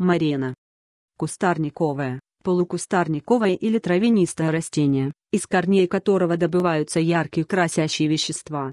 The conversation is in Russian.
Марена. Кустарниковая, полукустарниковое или травянистое растение, из корней которого добываются яркие красящие вещества.